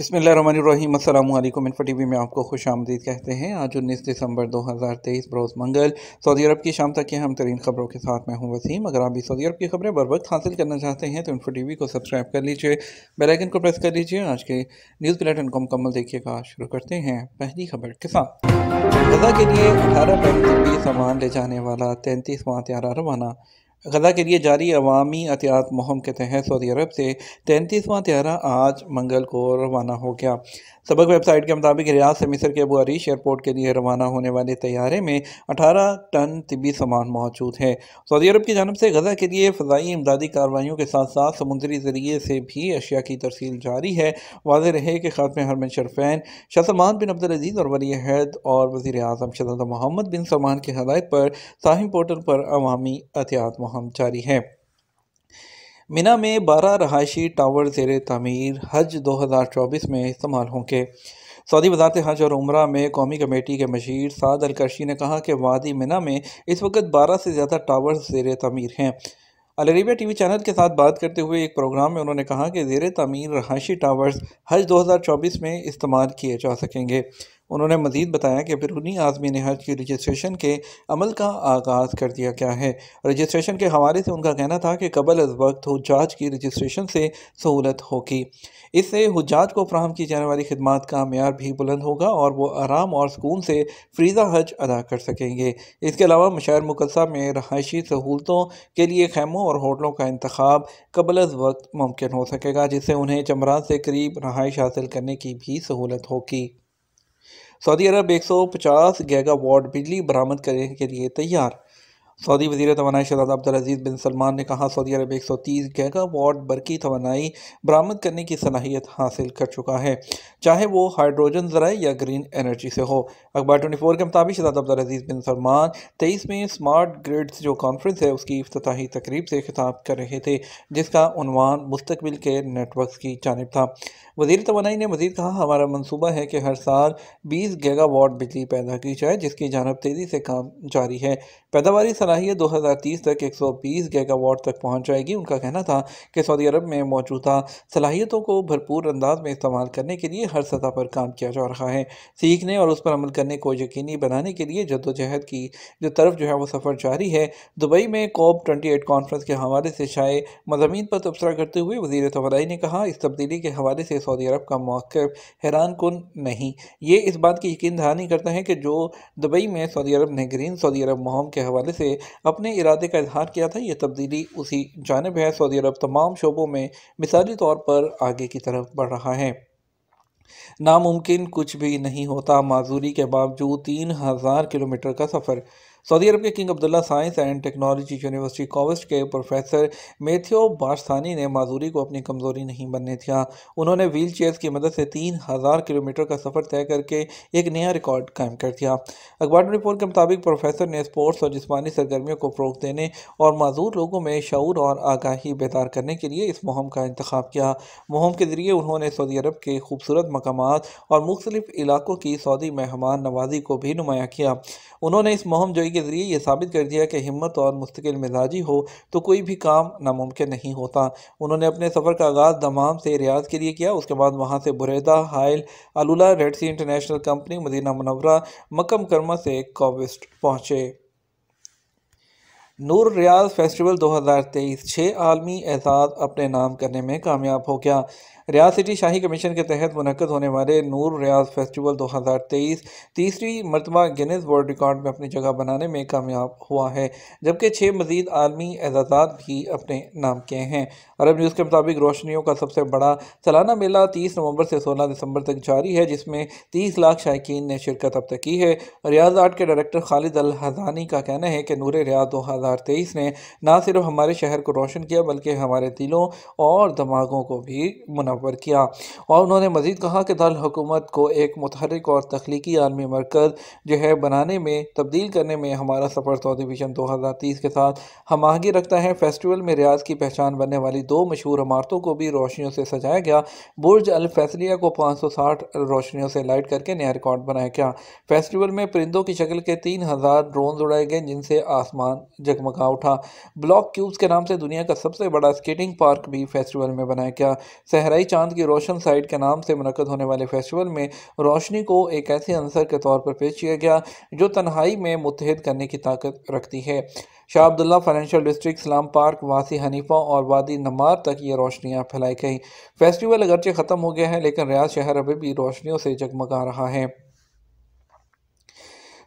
बसमीम अल्लाम info TV we में आपको खुश आमदीद कहते हैं आज उन्नीस दिसंबर दो हज़ार तेईस बरोज़ मंगल सऊदी अरब की शाम तक के हम तरीन खबरों के साथ मैं हूं वसीम अगर आप भी सऊदी अरब की खबरें बर वक्त हासिल करना चाहते हैं तो इन्फो टी वी को सब्सक्राइब कर लीजिए बेलैकन को प्रेस कर लीजिए आज के न्यूज़ बुलेटिन को मुकम्मल देखिएगा शुरू करते हैं पहली खबर के साथ गजा के लिए अठारह टन तबी सामान ले जाने वाला तैंतीसवां त्यारा रवाना गजा के लिए जारी अवामी एहतियात मुहम के तहत सऊदी अरब से तैंतीसवां त्यारा आज मंगल को रवाना हो गया सबक वेबसाइट के मुताबिक रियाज से मिसर के अबू अरीश एयरपोर्ट के लिए रवाना होने वाले तैयारे में अठारह टन तबी सामान मौजूद है सऊदी अरब की जानब से गजा के लिए फ़जाई इमदादी कार्रवाइयों के साथ साथ समुद्री ज़रिए से भी अशिया की तरसील जारी है वाज रहे कि में हरमन शरफैन शाह सलमान बिन अब्दुल अजीज़ और वली हैद और वज़ी अजम शहजादा मोहम्मद बिन सलमान की हदायत पर साहिम पोर्टल पर अवामी एहतियात मुहम मुहिम जारी है मिना में बारह रहायशी टावर जेर तमीर हज 2024 में इस्तेमाल होंगे सऊदी वजारत हज और उम्र में कौमी कमेटी के मशीर साद अलकर्शी ने कहा कि वादी मिना में इस वक्त बारह से ज़्यादा टावर जेर तमीर हैं अलरेबिया टीवी चैनल के साथ बात करते हुए एक प्रोग्राम में उन्होंने कहा कि जेर तमीर रहायशी टावर्स हज 2024 में इस्तेमाल किए जा सकेंगे उन्होंने मजीद बताया कि बिरूनी ने हज की रजिस्ट्रेशन के अमल का आगाज़ कर दिया गया है रजिस्ट्रेशन के हवाले से उनका कहना था कि कबल अज वक्त हजाज की रजिस्ट्रेशन से सहूलत होगी इससे हजाज को फ्राहम की जाने वाली खदमात का मैार भी बुलंद होगा और वो आराम और सुकून से फ्रीज़ा हज अदा कर सकेंगे इसके अलावा मशा मुकदसा में रहायशी सहूलतों के लिए खैमों और होटलों का इंतखब कबल अज वक्त मुमकिन हो सकेगा जिससे उन्हें चमराज से करीब रहायश हासिल करने की भी सहूलत होगी सऊदी अरब 150 गीगावाट बिजली बरामद करने के लिए तैयार सऊदी वजीर तोानाई शहजाद अब्दुलज़ीज़ बिन सलमान ने कहा सऊदी अरब एक सौ तीस गैगा वाट बरकी तोानाई बरामद करने की सलाहियत हासिल कर चुका है चाहे वो हाइड्रोजन ज़राए या ग्रीन एनर्जी से हो अखबार ट्वेंटी फोर के मुताबिक शहजाद अब्दुलज़ीज़ बिन सलमान तेईस में स्मार्ट ग्रिड्स जो कॉन्फ्रेंस है उसकी अफ्ताही तकरीब से खिताब कर रहे थे जिसका उनवान मुस्तबिल के नेटवर्क की जानब था वजीर तोानाई ने मजीद कहा हमारा मनसूबा है कि हर साल बीस गैगा वाट बिजली पैदा की जाए जिसकी जानब तेज़ी से काम जारी है पैदावारी सलाहियत 2030 तक 120 गीगावाट तक पहुंच जाएगी उनका कहना था कि सऊदी अरब में मौजूदा सलाहियतों को भरपूर अंदाज में इस्तेमाल करने के लिए हर सतह पर काम किया जा रहा है सीखने और उस पर अमल करने को यकीनी बनाने के लिए जद्दोजहद की जो तरफ जो है वो सफ़र जारी है दुबई में कोप ट्वेंटी एट कॉन्फ्रेंस के हवाले से शाये मजामी पर तबसरा करते हुए वजीर तोाई ने कहा इस तब्दीली के हवाले से सऊदी अरब का मौक़ हैरान कन नहीं ये इस बात की यकीन दहानी करता है कि जो दुबई में सऊदी अरब ने ग्रीन सऊदी अरब मुहम के हवाले से अपने इरादे का इजहार किया था यह तब्दीली उसी जानब है सऊदी अरब तमाम शोबों में मिसाली तौर पर आगे की तरफ बढ़ रहा है नामुमकिन कुछ भी नहीं होता माजूरी के बावजूद तीन हज़ार किलोमीटर का सफ़र सऊदी अरब के King Abdullah science and technology university KAUST के प्रोफेसर मेथियो बारसानी ने माजूरी को अपनी कमज़ोरी नहीं बनने दिया उन्होंने व्हील चेयर की मदद से तीन हज़ार किलोमीटर का सफ़र तय करके एक नया रिकॉर्ड कायम कर दिया अखबार रिपोर्ट के मुताबिक प्रोफेसर ने स्पोर्ट्स और जिसमानी सरगर्मियों को फ़रोग देने और माजूर लोगों में शूर और आगाही बेदार करने के लिए इस मुहम का इंतखब किया मुहम के ज़रिए उन्होंने सऊदी अरब के खूबसूरत मकाम और मुख्तलिफ इलाकों की सऊदी मेहमान नवाजी को भी नुमाया किया उन्होंने इस मुहम जोई के ज़रिए यह साबित कर दिया कि हिम्मत और मुस्तकिल मिजाजी हो तो कोई भी काम नामुमकिन नहीं होता उन्होंने अपने सफ़र का आगाज़ दमाम से रियाज के लिए किया उसके बाद वहाँ से Buraydah Hail AlUla Red Sea international company Madinah Munawwarah Makkah Mukarramah से कोविस्ट पहुँचे नूर रियाज फेस्टिवल 2023 छः आलमी एजाज़ अपने नाम करने में कामयाब हो गया रियाज सिटी शाही कमीशन के तहत मनकद होने वाले नूर रियाज फेस्टिवल 2023 तीसरी मरतबा गिनेस वर्ल्ड रिकॉर्ड में अपनी जगह बनाने में कामयाब हुआ है जबकि छः मजीद आलमी एजाजात भी अपने नाम किए हैं अरब न्यूज़ के मुताबिक रोशनियों का सबसे बड़ा सालाना मेला तीस नवंबर से सोलह दिसंबर तक जारी है जिसमें तीस लाख शायक ने शिरकत अब तक की है रियाज आर्ट के डायरेक्टर खालिद अल हजानी का कहना है कि नूर रियाज दो 2023 ने ना सिर्फ हमारे शहर को रोशन किया बल्कि हमारे दिलों और दिमागों को भी मुनवर किया और उन्होंने मज़ीद कहा कि दल हुकूमत को एक मतहरक और तख्लीकी आलमी मरकज़ जो है बनाने में तब्दील करने में हमारा सफ़र सऊदी विजन दो हज़ार तीस के साथ हमाहगी रखता है फेस्टिवल में रियाज की पहचान बनने वाली दो मशहूर इमारतों को भी रोशनियों से सजाया गया बुर्ज अल फैसलिया को पाँच सौ साठ रोशनियों से लाइट करके नया रिकॉर्ड बनाया गया फेस्टिवल में परिंदों की शक्ल के तीन हज़ार ड्रोन उड़ाए गए जिनसे आसमान जगमगा उठा ब्लॉक क्यूब्स के नाम से दुनिया का सबसे बड़ा स्केटिंग पार्क भी फेस्टिवल में बनाया गया सहराई चांद की रोशन साइड के नाम से मनकद होने वाले फेस्टिवल में रोशनी को एक ऐसे अंसर के तौर पर पेश किया गया जो तन्हाई में मुतहद करने की ताकत रखती है शाह अब्दुल्ला फाइनेंशियल डिस्ट्रिक्ट इस्लाम पार्क वासी हनीफा और वादी नमार तक ये रोशनियाँ फैलाई गई फेस्टिवल अगरचे ख़त्म हो गया है लेकिन रियाज शहर अभी भी रोशनियों से जगमगा रहा है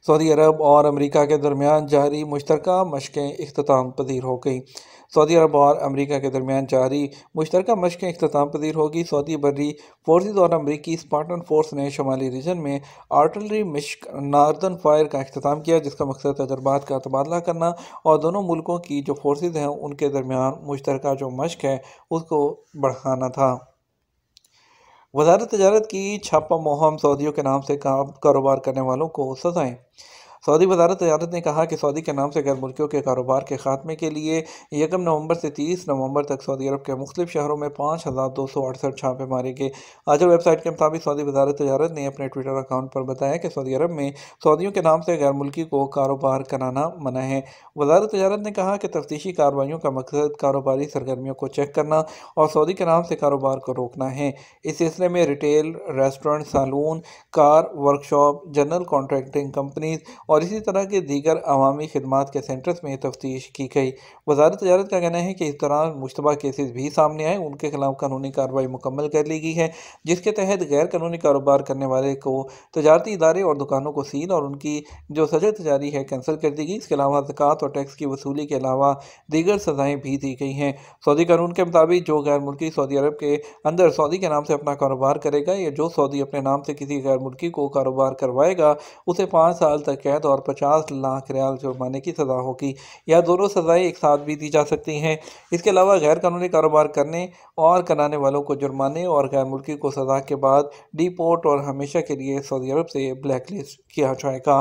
सऊदी अरब और अमेरिका के दरमियान जारी मुश्तर मशकें अख्ताम पदीर हो गई सऊदी अरब और अमेरिका के दरमियान जारी मुश्तर मशकें अख्ताम पजीर होगी सऊदी बर्री फोर्सेज और अमरीकी स्पार्टन फोर्स ने शुमाली रीजन में आर्टलरी मश्क नार्दन फायर का अख्ताम किया जिसका मकसद तजर्बात का तबादला करना और दोनों मुल्कों की जो फोर्सेज हैं उनके दरमियान मुश्तरक जो मश्क है उसको बढ़ाना था वजारत तजारत की छापा मुहम सऊदियों के नाम से काम कारोबार करने वालों को सजाएं सऊदी वजारत तजारत ने कहा कि सऊदी के नाम से गैर मुल्कियों के कारोबार के खात्मे के लिए यकम नवंबर से तीस नवंबर तक सऊदी अरब के मुख्तु शहरों में पाँच हज़ार दो सौ अड़सठ छापे मारे गए आज वेबसाइट के मुताबिक सऊदी वजारत तजारत ने अपने ट्विटर अकाउंट पर बताया कि सऊदी अरब में सऊदियों के नाम से गैर मुल्की को कारोबार कराना मना है वजारत तजारत ने कहा कि तफ्तीशी कार्रवाइयों का मकसद कारोबारी सरगर्मियों को चेक करना और सऊदी के नाम से कारोबार को रोकना है इस सिलसिले में retail restaurant salon car workshop general contracting companies और और इसी तरह के दीगर अवामी खदमात के सेंटर्स में तफ्तीश की गई वजारत तजारत का कहना है कि इस दौरान मुशतबा केसेज़ भी सामने आए उनके खिलाफ कानूनी कार्रवाई मुकम्मल कर ली गई है जिसके तहत गैर कानूनी कारोबार करने वाले को तजारती इदारे और दुकानों को सील और उनकी जो सजा तजारी है कैंसिल कर दी गई इसके अलावा जक़ात और टैक्स की वसूली के अलावा दीगर सज़ाएँ भी दी गई हैं सऊदी कानून के मुताबिक जो गैर मुल्की सऊदी अरब के अंदर सऊदी के नाम से अपना कारोबार करेगा या जो सऊदी अपने नाम से किसी गैर मुल्की को कारोबार करवाएगा उसे पाँच साल तक कैद और पचास लाख रियाल जुर्माने की सज़ा होगी यह दोनों सज़ाएँ एक साथ भी दी जा सकती हैं इसके अलावा गैर कानूनी कारोबार करने और कराने वालों को जुर्माने और गैर मुल्की को सज़ा के बाद डिपोर्ट और हमेशा के लिए सऊदी अरब से ब्लैक लिस्ट किया जाएगा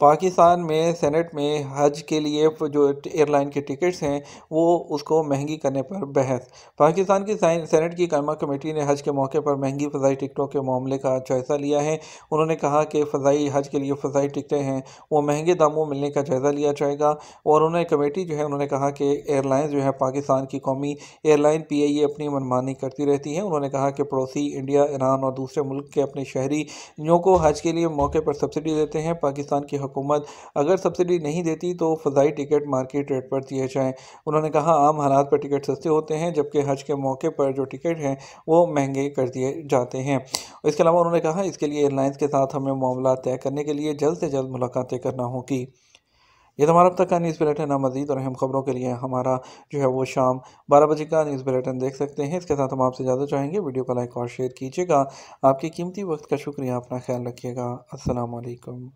पाकिस्तान में सेनेट में हज के लिए जो एयरलाइन के टिकट्स हैं वो उसको महंगी करने पर बहस पाकिस्तान की सेनेट की कायमा कमेटी ने हज के मौके पर महंगी फ़जाई टिकटों के मामले का जायज़ा लिया है उन्होंने कहा कि फ़जाई हज के लिए फ़जाई टिकटें हैं वो महंगे दामों मिलने का जायज़ा लिया जाएगा और उन्होंने कमेटी जो है उन्होंने कहा कि एयरलाइन जो है पाकिस्तान की कौमी एयरलाइन पी आई ए अपनी मनमानी करती रहती है उन्होंने कहा कि पड़ोसी इंडिया ईरान और दूसरे मुल्क के अपने शहरीों को हज के लिए मौके पर सब्सिडी देते हैं पाकिस्तान की हुकूमत अगर सब्सिडी नहीं देती तो फ़जाई टिकट मार्केट रेट पर दिए जाएँ उन्होंने कहा आम हालात पर टिकट सस्ते होते हैं जबकि हज के मौके पर जो टिकट हैं वो महंगे कर दिए जाते हैं इसके अलावा उन्होंने कहा इसके लिए एयरलाइंस के साथ हमें मामला तय करने के लिए जल्द से जल्द मुलाकातें करना होगी ये तो हमारा अब तक का न्यूज़ बुलेटिन है मजीद और अहम खबरों के लिए हमारा जो है वो शाम बारह बजे का न्यूज़ बुलेटिन देख सकते हैं इसके साथ हम आपसे ज़्यादा चाहेंगे वीडियो को लाइक और शेयर कीजिएगा आपके कीमती वक्त का शुक्रिया अपना ख्याल रखिएगा असलकम